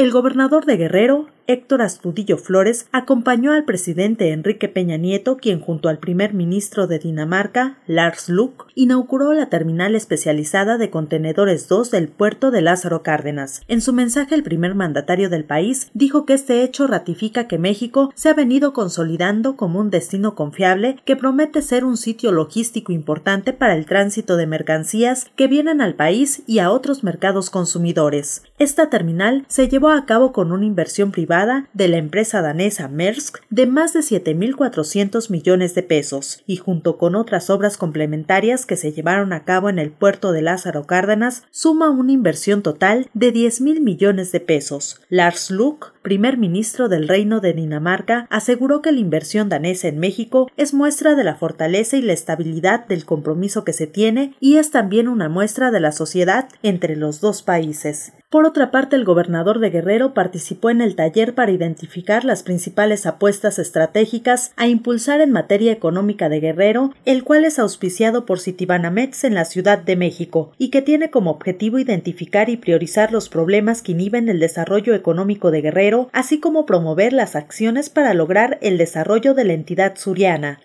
El gobernador de Guerrero Héctor Astudillo Flores acompañó al presidente Enrique Peña Nieto, quien junto al primer ministro de Dinamarca, Lars Luc, inauguró la terminal especializada de contenedores 2 del puerto de Lázaro Cárdenas. En su mensaje, el primer mandatario del país dijo que este hecho ratifica que México se ha venido consolidando como un destino confiable que promete ser un sitio logístico importante para el tránsito de mercancías que vienen al país y a otros mercados consumidores. Esta terminal se llevó a cabo con una inversión privada de la empresa danesa Maersk de más de 7.400 millones de pesos y junto con otras obras complementarias que se llevaron a cabo en el puerto de Lázaro Cárdenas suma una inversión total de 10.000 millones de pesos. Lars Luke, primer ministro del Reino de Dinamarca, aseguró que la inversión danesa en México es muestra de la fortaleza y la estabilidad del compromiso que se tiene y es también una muestra de la sociedad entre los dos países. Por otra parte, el gobernador de Guerrero participó en el taller para identificar las principales apuestas estratégicas a impulsar en materia económica de Guerrero, el cual es auspiciado por Citibanamex en la Ciudad de México y que tiene como objetivo identificar y priorizar los problemas que inhiben el desarrollo económico de Guerrero, así como promover las acciones para lograr el desarrollo de la entidad suriana.